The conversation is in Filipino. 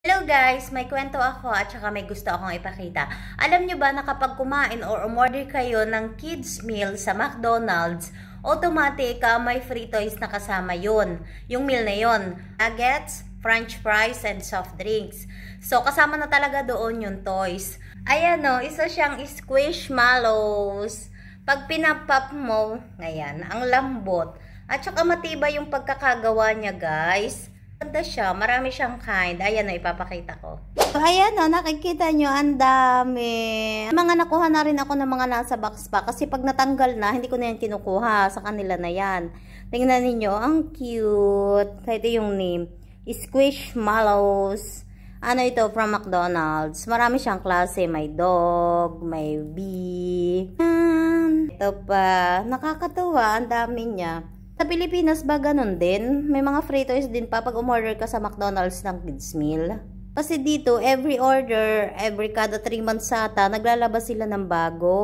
Hello guys! May kwento ako at saka may gusto akong ipakita. Alam nyo ba na kapag kumain or umorder kayo ng kids meal sa McDonald's, automatic uh, may free toys na kasama yon Yung meal na yon Nuggets, french fries, and soft drinks. So kasama na talaga doon yung toys. Ayan o, isa siyang squishmallows. Pag pinapop mo, ngayon, ang lambot. At saka matibay yung pagkakagawa niya guys. Ganda siya. Marami siyang kind. Ayan na, ipapakita ko. So, ayan o, nakikita nyo, ang dami. Mga nakuha na rin ako ng mga nasa box pa. Kasi pag natanggal na, hindi ko na yan kinukuha. Sa kanila na yan. Tingnan ninyo, ang cute. Ito yung name. Squish Mallows. Ano ito, from McDonald's. Marami siyang klase. May dog, may bee. Ito pa. Nakakatuwa. Ang dami niya. Sa Pilipinas ba ganun din? May mga free toys din pa pag umorder ka sa McDonald's ng kids meal. Kasi dito, every order, every kada 3 months ata, naglalabas sila ng bago.